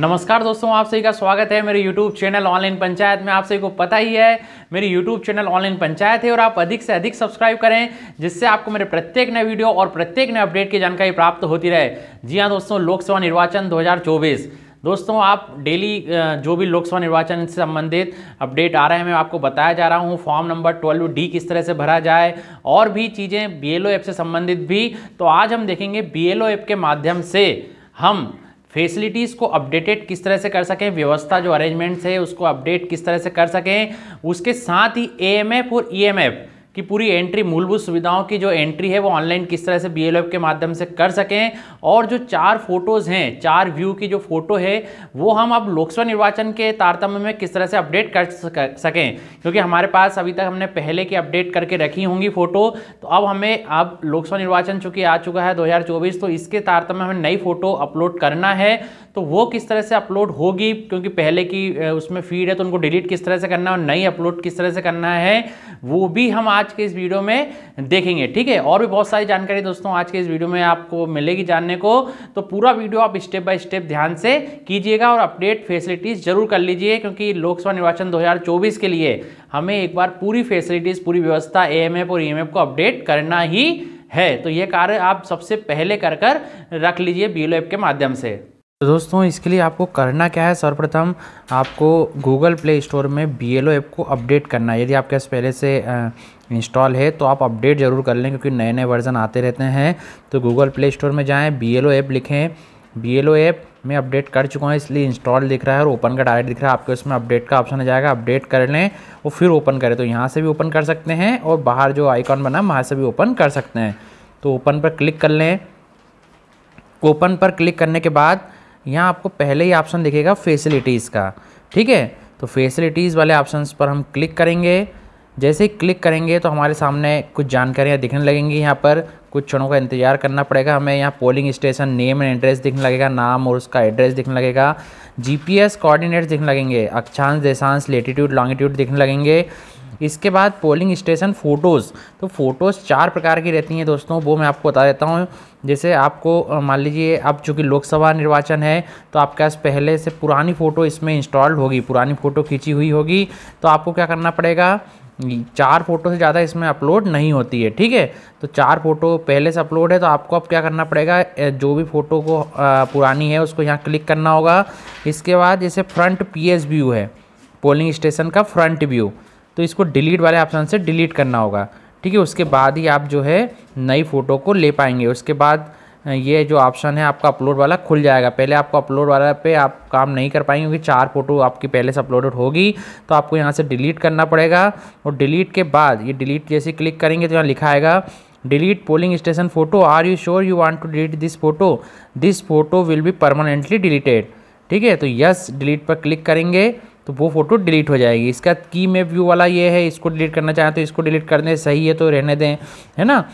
नमस्कार दोस्तों आप सभी का स्वागत है मेरे YouTube चैनल ऑनलाइन पंचायत में आप सभी को पता ही है मेरी YouTube चैनल ऑनलाइन पंचायत है और आप अधिक से अधिक सब्सक्राइब करें जिससे आपको मेरे प्रत्येक नए वीडियो और प्रत्येक नए अपडेट की जानकारी प्राप्त होती रहे जी हाँ दोस्तों लोकसभा निर्वाचन 2024 दोस्तों आप डेली जो भी लोकसभा निर्वाचन से संबंधित अपडेट आ रहे हैं मैं आपको बताया जा रहा हूँ फॉर्म नंबर ट्वेल्व डी किस तरह से भरा जाए और भी चीज़ें बी एल एप से संबंधित भी तो आज हम देखेंगे बी एल एप के माध्यम से हम फैसिलिटीज़ को अपडेटेड किस तरह से कर सकें व्यवस्था जो अरेंजमेंट्स है उसको अपडेट किस तरह से कर सकें उसके साथ ही एएमएफ और ईएमएफ e कि पूरी एंट्री मूलभूत सुविधाओं की जो एंट्री है वो ऑनलाइन किस तरह से बी के माध्यम से कर सकें और जो चार फोटोज़ हैं चार व्यू की जो फोटो है वो हम अब लोकसभा निर्वाचन के तारतम्य में किस तरह से अपडेट कर सकें क्योंकि हमारे पास अभी तक हमने पहले की अपडेट करके रखी होंगी फोटो तो अब हमें अब लोकसभा निर्वाचन चूँकि आ चुका है दो तो इसके तारतम्य हमें नई फोटो अपलोड करना है तो वो किस तरह से अपलोड होगी क्योंकि पहले की उसमें फीड है तो उनको डिलीट किस तरह से करना है और नई अपलोड किस तरह से करना है वो भी हम आज के इस वीडियो में देखेंगे ठीक है और भी बहुत सारी जानकारी दोस्तों आज के इस वीडियो में आपको मिलेगी जानने को तो पूरा वीडियो आप स्टेप बाय स्टेप ध्यान से कीजिएगा और अपडेट फैसिलिटीज़ जरूर कर लीजिए क्योंकि लोकसभा निर्वाचन 2024 के लिए हमें एक बार पूरी फैसिलिटीज़ पूरी व्यवस्था एएमएफ और ई e को अपडेट करना ही है तो ये कार्य आप सबसे पहले कर कर रख लीजिए बी के माध्यम से तो दोस्तों इसके लिए आपको करना क्या है सर्वप्रथम आपको गूगल प्ले स्टोर में बी एल ओ ऐप को अपडेट करना है यदि आपके पास पहले से इंस्टॉल है तो आप अपडेट ज़रूर कर लें क्योंकि नए नए वर्ज़न आते रहते हैं तो गूगल प्ले स्टोर में जाएँ बी एल ओ ऐप लिखें बी एल ओ ऐप मैं अपडेट कर चुका हूँ इसलिए इंस्टॉल दिख रहा है और ओपन का डायरेक्ट दिख रहा है आपके उसमें अपडेट का ऑप्शन आ जाएगा अपडेट कर लें और फिर ओपन करें तो यहाँ से भी ओपन कर सकते हैं और बाहर जो आइकॉन बना वहाँ से भी ओपन कर सकते हैं तो ओपन पर क्लिक कर लें ओपन पर क्लिक करने के बाद यहाँ आपको पहले ही ऑप्शन दिखेगा फैसिलिटीज़ का ठीक है तो फैसिलिटीज़ वाले ऑप्शन पर हम क्लिक करेंगे जैसे ही क्लिक करेंगे तो हमारे सामने कुछ जानकारियाँ दिखने लगेंगी यहाँ पर कुछ क्षणों का इंतजार करना पड़ेगा हमें यहाँ polling station name and address दिखने लगेगा नाम और उसका एड्रेस दिखने लगेगा जीपीएस कोऑर्डिनेट्स दिखने लगेंगे अक्षांश देशांश लेटीट्यूड लॉन्गिट्यूड दिखने लगेंगे इसके बाद पोलिंग स्टेशन फ़ोटोज़ तो फ़ोटोज़ चार प्रकार की रहती हैं दोस्तों वो मैं आपको बता देता हूँ जैसे आपको मान लीजिए अब चूँकि लोकसभा निर्वाचन है तो आपके पास पहले से पुरानी फ़ोटो इसमें इंस्टॉल्ड होगी पुरानी फ़ोटो खींची हुई होगी तो आपको क्या करना पड़ेगा चार फोटो से ज़्यादा इसमें अपलोड नहीं होती है ठीक है तो चार फोटो पहले से अपलोड है तो आपको अब क्या करना पड़ेगा जो भी फ़ोटो को पुरानी है उसको यहाँ क्लिक करना होगा इसके बाद जैसे फ्रंट पी व्यू है पोलिंग स्टेशन का फ्रंट व्यू तो इसको डिलीट वाले ऑप्शन से डिलीट करना होगा ठीक है उसके बाद ही आप जो है नई फ़ोटो को ले पाएंगे उसके बाद ये जो ऑप्शन है आपका अपलोड वाला खुल जाएगा पहले आपको अपलोड वाला पे आप काम नहीं कर पाएंगे क्योंकि चार फोटो आपकी पहले से अपलोडेड होगी तो आपको यहाँ से डिलीट करना पड़ेगा और डिलीट के बाद ये डिलीट जैसे क्लिक करेंगे तो यहाँ लिखा आएगा delete polling station photo are you sure you want to delete this photo this photo will be permanently deleted ठीक है तो यस डिलीट पर क्लिक करेंगे तो वो फ़ोटो डिलीट हो जाएगी इसका की में व्यू वाला ये है इसको डिलीट करना चाहें तो इसको डिलीट कर दें सही है तो रहने दें है ना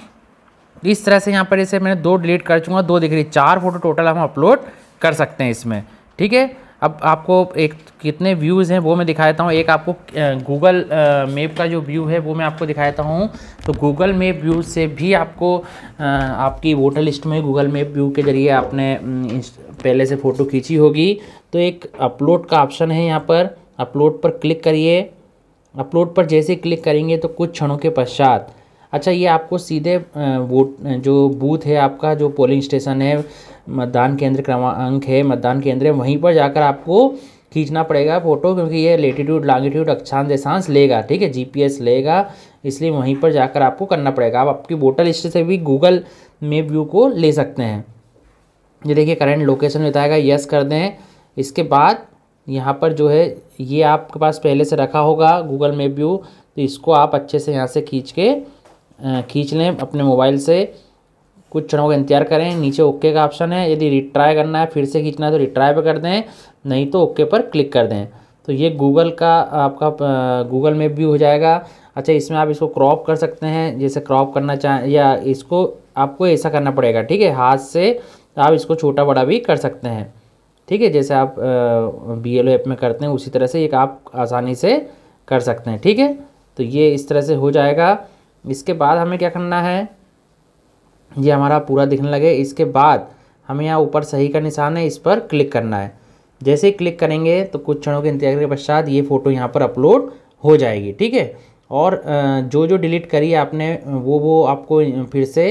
इस तरह से यहाँ पर इसे मैंने दो डिलीट कर चुका दो दिख रही चार फ़ोटो टोटल हम अपलोड कर सकते हैं इसमें ठीक है अब आपको एक कितने व्यूज़ हैं वो मैं दिखा देता हूँ एक आपको गूगल मैप का जो व्यू है वो मैं आपको दिखा देता हूँ तो गूगल मैप व्यू से भी आपको आ, आपकी वोटर लिस्ट में गूगल मैप व्यू के ज़रिए आपने पहले से फ़ोटो खींची होगी तो एक अपलोड का ऑप्शन है यहाँ पर अपलोड पर क्लिक करिए अपलोड पर जैसे क्लिक करेंगे तो कुछ क्षणों के पश्चात अच्छा ये आपको सीधे वोट जो बूथ है आपका जो पोलिंग स्टेशन है मतदान केंद्र क्रमांक है मतदान केंद्र है वहीं पर जाकर आपको खींचना पड़ेगा फ़ोटो क्योंकि ये लेटीट्यूड लॉन्गिट्यूड अक्षांश देशांश लेगा ठीक है जीपीएस लेगा इसलिए वहीं पर जाकर आपको करना पड़ेगा आप आपकी वोटर लिस्ट से भी गूगल मेप व्यू को ले सकते हैं ये देखिए करेंट लोकेशन बताएगा यस कर दें इसके बाद यहाँ पर जो है ये आपके पास पहले से रखा होगा गूगल मैप व्यू तो इसको आप अच्छे से यहाँ से खींच के खींच लें अपने मोबाइल से कुछ क्षणों का इंतजार करें नीचे ओके का ऑप्शन है यदि रिट्राई करना है फिर से खींचना है तो रिट्राई पर कर दें नहीं तो ओके पर क्लिक कर दें तो ये गूगल का आपका गूगल मैप भी हो जाएगा अच्छा इसमें आप इसको क्रॉप कर सकते हैं जैसे क्रॉप करना चाहें या इसको आपको ऐसा करना पड़ेगा ठीक है हाथ से आप इसको छोटा बड़ा भी कर सकते हैं ठीक है जैसे आप बी एल ऐप में करते हैं उसी तरह से एक आप आसानी से कर सकते हैं ठीक है तो ये इस तरह से हो जाएगा इसके बाद हमें क्या करना है ये हमारा पूरा दिखने लगे इसके बाद हमें यहाँ ऊपर सही का निशान है इस पर क्लिक करना है जैसे ही क्लिक करेंगे तो कुछ क्षणों के इंतजार के पश्चात ये फ़ोटो यहाँ पर अपलोड हो जाएगी ठीक है और जो जो डिलीट करी है आपने वो वो आपको फिर से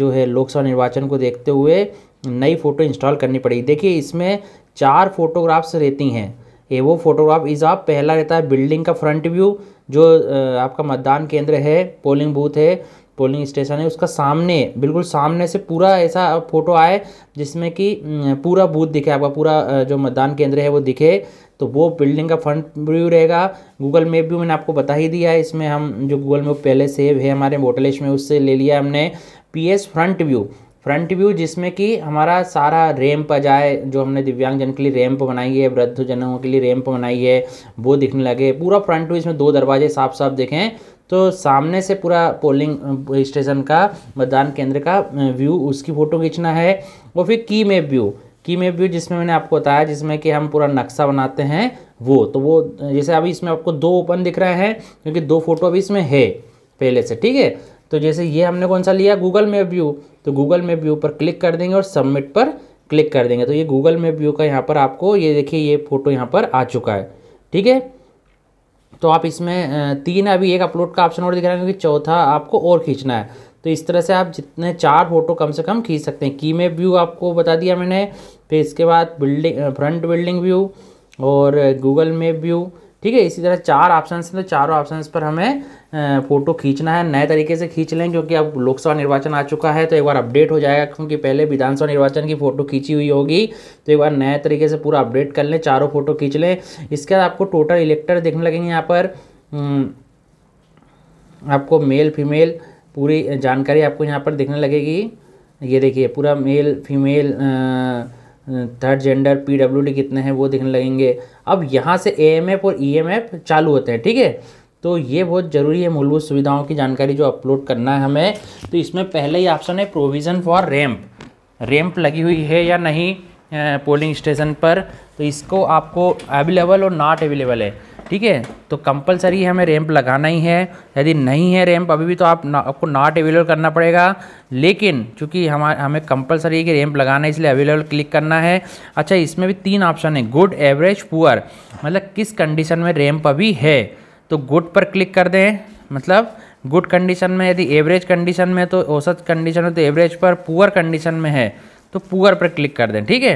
जो है लोकसभा निर्वाचन को देखते हुए नई फ़ोटो इंस्टॉल करनी पड़ेगी देखिए इसमें चार फोटोग्राफ्स रहती हैं ये वो फोटोग्राफ इज आप पहला रहता है बिल्डिंग का फ्रंट व्यू जो आपका मतदान केंद्र है पोलिंग बूथ है पोलिंग स्टेशन है उसका सामने बिल्कुल सामने से पूरा ऐसा फोटो आए जिसमें कि पूरा बूथ दिखे आपका पूरा जो मतदान केंद्र है वो दिखे तो वो बिल्डिंग का फ्रंट व्यू रहेगा गूगल मैप भी मैंने आपको बता ही दिया है इसमें हम जो गूगल मैप पहले सेव है हमारे वोटलिस्ट में उससे ले लिया हमने P S front view front view जिसमें कि हमारा सारा रैम्प जाए जो हमने दिव्यांगजन के लिए रैम्प बनाई है वृद्धजनों के लिए रैम्प बनाई है वो दिखने लगे पूरा फ्रंट व्यू इसमें दो दरवाजे साफ साफ देखें तो सामने से पूरा पोलिंग स्टेशन का मतदान केंद्र का व्यू उसकी फ़ोटो खींचना है और फिर की मेप व्यू की मेप व्यू जिसमें मैंने आपको बताया जिसमें कि हम पूरा नक्शा बनाते हैं वो तो वो जैसे अभी इसमें आपको दो ओपन दिख रहे हैं क्योंकि दो फोटो अभी इसमें है पहले से ठीक है तो जैसे ये हमने कौन सा लिया गूगल मैप व्यू तो गूगल मैप व्यू पर क्लिक कर देंगे और सबमिट पर क्लिक कर देंगे तो ये गूगल मैप व्यू का यहाँ पर आपको ये देखिए ये फोटो यहाँ पर आ चुका है ठीक है तो आप इसमें तीन अभी एक अपलोड का ऑप्शन और दिख रहा है क्योंकि चौथा आपको और खींचना है तो इस तरह से आप जितने चार फोटो कम से कम खींच सकते हैं की मैप व्यू आपको बता दिया मैंने फिर इसके बाद बिल्डिंग फ्रंट बिल्डिंग व्यू और गूगल मैप व्यू ठीक है इसी तरह चार ऑप्शन हैं तो चारों ऑप्शन पर हमें फ़ोटो खींचना है नए तरीके से खींच लें क्योंकि अब लोकसभा निर्वाचन आ चुका है तो एक बार अपडेट हो जाएगा क्योंकि पहले विधानसभा निर्वाचन की फ़ोटो खींची हुई होगी तो एक बार नए तरीके से पूरा अपडेट कर लें चारों फ़ोटो खींच लें इसके बाद आपको टोटल इलेक्टर देखने लगेंगे यहाँ पर हम्म, आपको मेल फीमेल पूरी जानकारी आपको यहाँ पर देखने लगेगी ये देखिए पूरा मेल फीमेल आ, third gender P W D कितने हैं वो दिखने लगेंगे अब यहाँ से ए एम एफ और ई एम एफ चालू होते हैं ठीक है तो ये बहुत ज़रूरी है मूलभूत सुविधाओं की जानकारी जो अपलोड करना है हमें तो इसमें पहले ही ऑप्शन है प्रोविज़न फॉर रैम्प रैम्प लगी हुई है या नहीं पोलिंग स्टेशन पर तो इसको आपको अवेलेबल और नॉट अवेलेबल है ठीक है तो कंपलसरी हमें रैंप लगाना ही है यदि नहीं है रैंप अभी भी तो आप ना, आपको नॉट अवेलेबल करना पड़ेगा लेकिन चूंकि हम हमें कंपलसरी कि रैंप लगाना है इसलिए अवेलेबल क्लिक करना है अच्छा इसमें भी तीन ऑप्शन है गुड एवरेज पुअर मतलब किस कंडीशन में रैंप अभी है तो गुड पर क्लिक कर दें मतलब गुड कंडीशन में यदि एवरेज कंडीशन में तो औसत कंडीशन में तो एवरेज पर पुअर कंडीशन में है तो पुअर तो पर क्लिक तो कर दें ठीक है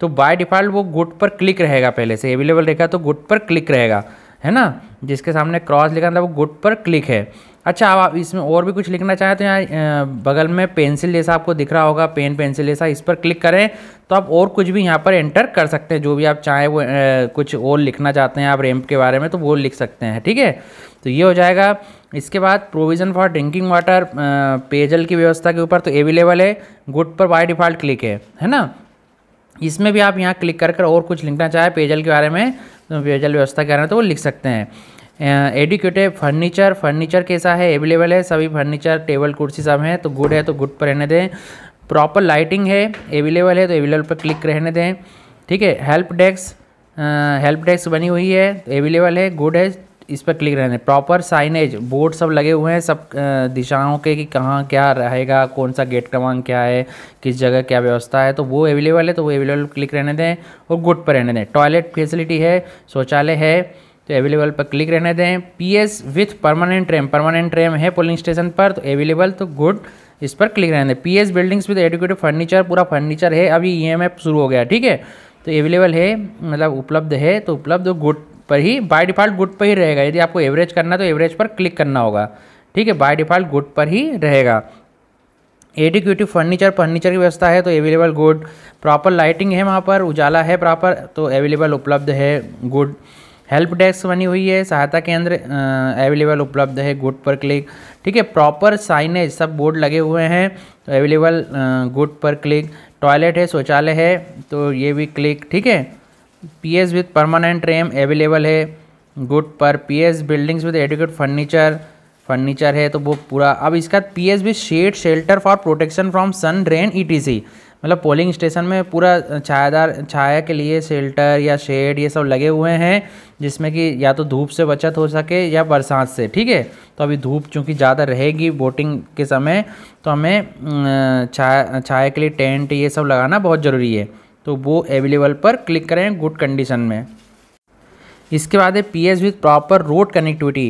तो बाय डिफ़ॉल्ट वो गुड पर क्लिक रहेगा पहले से अवेलेबल रहेगा तो गुड पर क्लिक रहेगा है ना जिसके सामने क्रॉस लिखा था वो गुड पर क्लिक है अच्छा अब आप इसमें और भी कुछ लिखना चाहें तो यहाँ बगल में पेंसिल जैसा आपको दिख रहा होगा पेन पेंसिल जैसा इस पर क्लिक करें तो आप और कुछ भी यहाँ पर एंटर कर सकते हैं जो भी आप चाहें वो कुछ और लिखना चाहते हैं आप रैंप के बारे में तो वो लिख सकते हैं ठीक है तो ये हो जाएगा इसके बाद प्रोविज़न फॉर ड्रिंकिंग वाटर पेयजल की व्यवस्था के ऊपर तो अवेलेबल है गुड पर बाई डिफ़ॉल्ट क्लिक है है ना इसमें भी आप यहाँ क्लिक कर कर और कुछ लिखना चाहें पेयजल के बारे में तो पेयजल व्यवस्था के बारे में तो वो लिख सकते हैं एडिक्यूटेड फर्नीचर फर्नीचर कैसा है अवेलेबल है सभी फर्नीचर टेबल कुर्सी सब हैं तो गुड है तो गुड पर रहने दें प्रॉपर लाइटिंग है अवेलेबल है तो अवेलेबल पर क्लिक रहने दें ठीक है हेल्प डेस्क हेल्प डेस्क बनी हुई है अवेलेबल तो है गुड है इस पर क्लिक रहने प्रॉपर साइनेज बोर्ड सब लगे हुए हैं सब दिशाओं के कि कहाँ क्या रहेगा कौन सा गेट क्रमांक क्या है किस जगह क्या व्यवस्था है तो वो अवेलेबल है तो वो अवेलेबल क्लिक रहने दें और गुड पर रहने दें टॉयलेट फैसिलिटी है शौचालय है तो अवेलेबल पर क्लिक रहने दें पीएस विथ परमानेंट ट्रेम परमानेंट ट्रेम है पोलिंग स्टेशन पर तो अवेलेबल तो गुड इस पर क्लिक रहने दें PS buildings with adequate furniture पूरा फर्नीचर है अभी ई शुरू हो गया ठीक है तो अवेलेबल है मतलब उपलब्ध है तो उपलब्ध गुड पर ही बाय डिफ़ॉल्ट गुड पर ही रहेगा यदि आपको एवरेज करना तो एवरेज पर क्लिक करना होगा ठीक है बाय डिफ़ॉल्ट गुड पर ही रहेगा एडिक्यूटिव फर्नीचर फर्नीचर की व्यवस्था है तो अवेलेबल गुड प्रॉपर लाइटिंग है वहाँ पर उजाला है प्रॉपर तो अवेलेबल उपलब्ध है गुड हेल्प डेस्क बनी हुई है सहायता केंद्र अवेलेबल उपलब्ध है गुड पर क्लिक ठीक है प्रॉपर साइनेज सब बोर्ड लगे हुए हैं तो अवेलेबल गुड पर क्लिक टॉयलेट है शौचालय है तो ये भी क्लिक ठीक है P S with permanent ramp available है गुड पर P S buildings with adequate furniture furniture है तो वो पूरा अब इसका P S with shade shelter for protection from sun rain E T C मतलब पोलिंग स्टेशन में पूरा छायादार छाया के लिए शेल्टर या शेड ये सब लगे हुए हैं जिसमें कि या तो धूप से बचत हो सके या बरसात से ठीक है तो अभी धूप चूँकि ज़्यादा रहेगी बोटिंग के समय तो हमें अं, छाया छाया के लिए टेंट ये सब लगाना बहुत ज़रूरी है तो वो अवेलेबल पर क्लिक करें गुड कंडीशन में इसके बाद है P S with proper road connectivity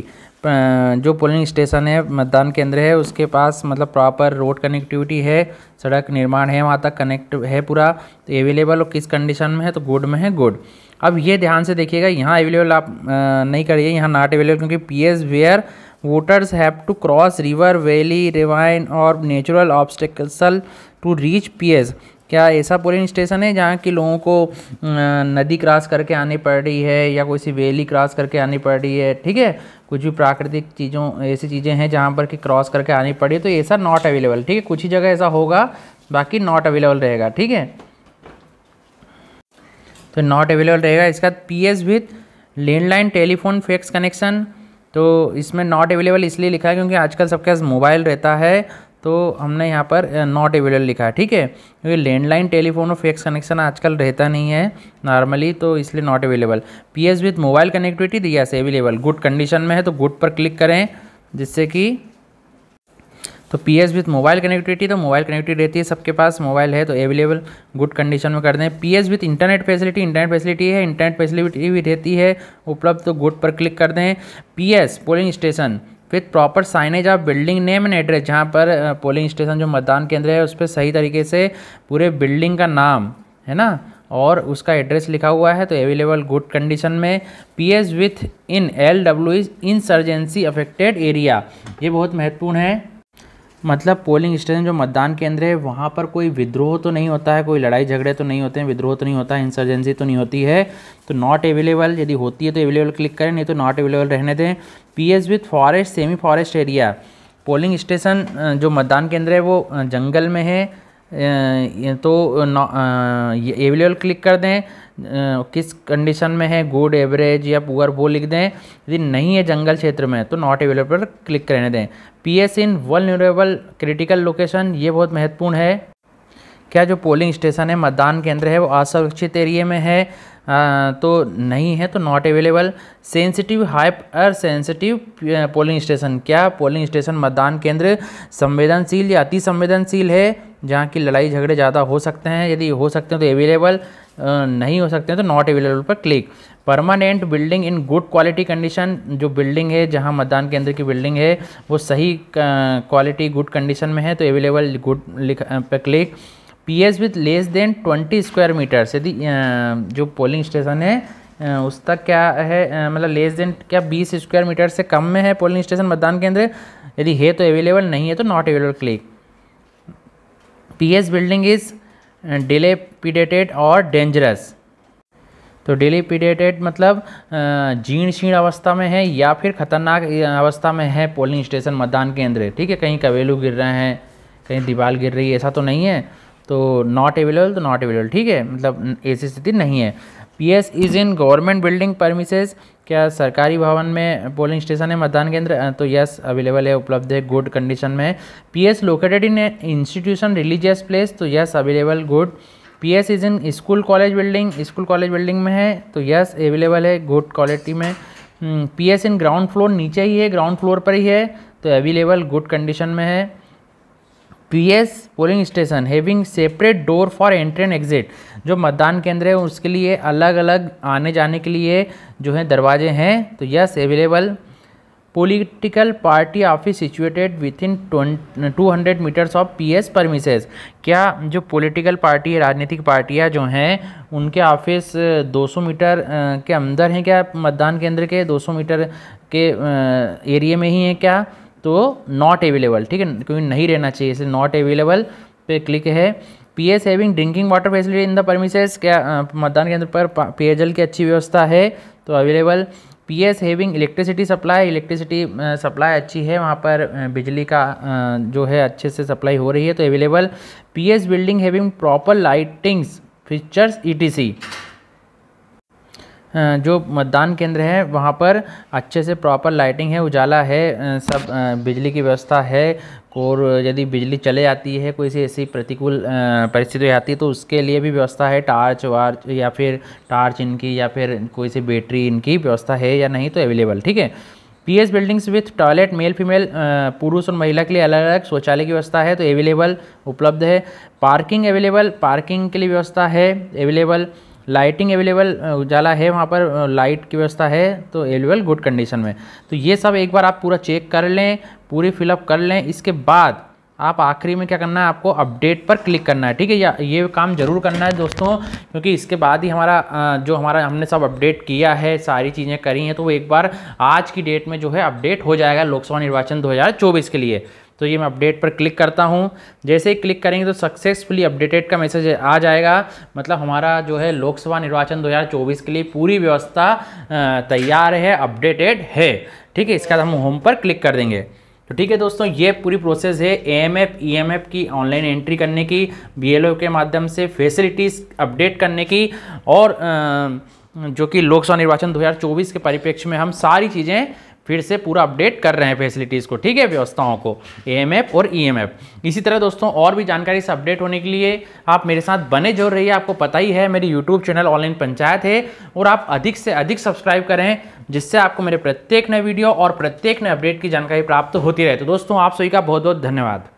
जो पोलिंग स्टेशन है मतदान केंद्र है उसके पास मतलब प्रॉपर रोड कनेक्टिविटी है सड़क निर्माण है वहाँ तक कनेक्ट है पूरा तो अवेलेबल और किस कंडीशन में है तो गुड में है गुड अब ये ध्यान से देखिएगा यहाँ अवेलेबल आप नहीं करिए यहाँ नॉट अवेलेबल क्योंकि P S where voters have to cross river valley ravine और natural obstacle to reach P S क्या ऐसा पोलिंग स्टेशन है जहाँ की लोगों को नदी क्रॉस करके आनी पड़ रही है या कोई सी वैली क्रॉस करके आनी पड़ रही है ठीक है कुछ भी प्राकृतिक चीज़ों ऐसी चीज़ें हैं जहाँ पर कि क्रॉस करके आनी पड़ी तो ऐसा नॉट अवेलेबल ठीक है कुछ ही जगह ऐसा होगा बाकी नॉट अवेलेबल रहेगा ठीक है तो नॉट अवेलेबल रहेगा इसका P S with landline telephone fax connection तो इसमें नॉट अवेलेबल इसलिए लिखा है क्योंकि आजकल सबके पास मोबाइल रहता है तो हमने यहाँ पर नॉट अवेलेबल लिखा है ठीक है क्योंकि लैंडलाइन टेलीफोन और फेक्स कनेक्शन आजकल रहता नहीं है नॉर्मली तो इसलिए not available P S with mobile connectivity दिया से अवेलेबल गुड कंडीशन में है तो गुड पर क्लिक करें जिससे कि तो P S with mobile connectivity तो मोबाइल कनेक्टिविटी रहती है सबके पास मोबाइल है तो अवेलेबल गुड कंडीशन में कर दें P S with internet facility internet facility है इंटरनेट फैसिलिटी भी रहती है उपलब्ध तो गुड पर क्लिक कर दें P S polling station with proper signage of building name and address जहाँ पर पोलिंग स्टेशन जो मतदान केंद्र है उस पर सही तरीके से पूरे बिल्डिंग का नाम है ना और उसका एड्रेस लिखा हुआ है तो अवेलेबल गुड कंडीशन में P S with in L W is insurgency affected area ये बहुत महत्वपूर्ण है मतलब पोलिंग स्टेशन जो मतदान केंद्र है वहाँ पर कोई विद्रोह तो नहीं होता है कोई लड़ाई झगड़े तो नहीं होते हैं विद्रोह तो नहीं होता है इंसर्जेंसी तो नहीं होती है तो नॉट अवेलेबल यदि होती है तो अवेलेबल क्लिक करें नहीं तो नॉट अवेलेबल रहने दें P S with forest semi forest area polling station जो मतदान केंद्र है वो जंगल में है तो अवेलेबल क्लिक कर दें किस कंडीशन में है गुड एवरेज या पुअर वो लिख दें यदि नहीं है जंगल क्षेत्र में तो नॉट अवेलेबल क्लिक करने दें P S in vulnerable critical location ये बहुत महत्वपूर्ण है क्या जो पोलिंग स्टेशन है मतदान केंद्र है वो असुरक्षित एरिए में है आ, तो नहीं है तो not available sensitive hyper sensitive polling station क्या पोलिंग स्टेशन मतदान केंद्र संवेदनशील या अति संवेदनशील है जहाँ की लड़ाई झगड़े ज़्यादा हो सकते हैं यदि हो सकते हैं तो अवेलेबल नहीं हो सकते हैं तो नॉट अवेलेबल पर click permanent building in good quality condition जो बिल्डिंग है जहां मतदान केंद्र की बिल्डिंग है वो सही क्वालिटी गुड कंडीशन में है तो अवेलेबल गुड पर click P S with less than twenty square meters यदि जो पोलिंग स्टेशन है उस तक क्या है मतलब लेस देन क्या बीस स्क्वायर मीटर से कम में है पोलिंग स्टेशन मतदान केंद्र यदि है तो अवेलेबल नहीं है तो not available click P S building is dilapidated और डेंजरस तो डिलेपिडेटेड मतलब जीर्ण शीर्ण अवस्था में है या फिर खतरनाक अवस्था में है पोलिंग स्टेशन मतदान केंद्र ठीक है कहीं कवेलू गिर रहे हैं कहीं दीवार गिर रही है ऐसा तो नहीं है तो नॉट अवेलेबल तो नॉट अवेलेबल ठीक है मतलब ऐसी स्थिति नहीं है P S is in government building premises क्या सरकारी भवन में पोलिंग स्टेशन है मतदान केंद्र तो यस अवेलेबल है उपलब्ध है गुड कंडीशन में है P S located in institution religious place तो yes available good P S is in school college building school college building में है तो यस अवेलेबल है गुड क्वालिटी में P S in ground floor नीचे ही है ग्राउंड फ्लोर पर ही है तो अवेलेबल गुड कंडीशन में है PS polling station having separate door for entry and exit जो मतदान केंद्र है उसके लिए अलग अलग आने जाने के लिए जो है दरवाजे हैं तो yes available political party office situated with in two hundred meters of P S premises क्या जो पोलिटिकल पार्टी है राजनीतिक पार्टियाँ जो हैं उनके ऑफिस 200 मीटर के अंदर हैं क्या मतदान केंद्र के 200 मीटर के एरिए में ही हैं क्या तो नॉट अवेलेबल ठीक है क्योंकि नहीं रहना चाहिए इसलिए नॉट अवेलेबल पे क्लिक है P S having drinking water facility in the premises क्या मतदान केंद्र पर पेयजल की अच्छी व्यवस्था है तो available P S having electricity supply electricity supply अच्छी है वहाँ पर बिजली का जो है अच्छे से सप्लाई हो रही है तो available P S building having proper lightings features E T C जो मतदान केंद्र है वहाँ पर अच्छे से प्रॉपर लाइटिंग है उजाला है सब बिजली की व्यवस्था है और यदि बिजली चले जाती है कोई सी ऐसी प्रतिकूल परिस्थिति आती है तो उसके लिए भी व्यवस्था है टार्च वार्च या फिर टार्च इनकी या फिर कोई सी बैटरी इनकी व्यवस्था है या नहीं तो अवेलेबल ठीक है PS buildings with toilet male female पुरुष और महिला के लिए अलग अलग शौचालय की व्यवस्था है तो अवेलेबल उपलब्ध है पार्किंग अवेलेबल पार्किंग के लिए व्यवस्था है अवेलेबल लाइटिंग अवेलेबल उजाला है वहाँ पर लाइट की व्यवस्था है तो अवेलेबल गुड कंडीशन में तो ये सब एक बार आप पूरा चेक कर लें पूरी फिलअप कर लें इसके बाद आप आखिरी में क्या करना है आपको अपडेट पर क्लिक करना है ठीक है या ये काम जरूर करना है दोस्तों क्योंकि इसके बाद ही हमारा जो हमारा हमने सब अपडेट किया है सारी चीज़ें करी हैं तो वो एक बार आज की डेट में जो है अपडेट हो जाएगा लोकसभा निर्वाचन 2024 के लिए तो ये मैं अपडेट पर क्लिक करता हूँ जैसे ही क्लिक करेंगे तो सक्सेसफुली अपडेटेड का मैसेज आ जाएगा मतलब हमारा जो है लोकसभा निर्वाचन 2024 के लिए पूरी व्यवस्था तैयार है अपडेटेड है ठीक है इसका हम होम पर क्लिक कर देंगे तो ठीक है दोस्तों ये पूरी प्रोसेस है एएमएफ ईएमएफ e की ऑनलाइन एंट्री करने की बीएलओ के माध्यम से फैसिलिटीज़ अपडेट करने की और जो कि लोकसभा निर्वाचन 2024 के परिप्रेक्ष्य में हम सारी चीज़ें फिर से पूरा अपडेट कर रहे हैं फैसिलिटीज़ को ठीक है व्यवस्थाओं को एएमएफ और ईएमएफ e इसी तरह दोस्तों और भी जानकारी से अपडेट होने के लिए आप मेरे साथ बने रही रहिए आपको पता ही है मेरी यूट्यूब चैनल ऑनलाइन पंचायत है और आप अधिक से अधिक सब्सक्राइब करें जिससे आपको मेरे प्रत्येक नए वीडियो और प्रत्येक नए अपडेट की जानकारी प्राप्त होती रहे तो दोस्तों आप सभी का बहुत बहुत धन्यवाद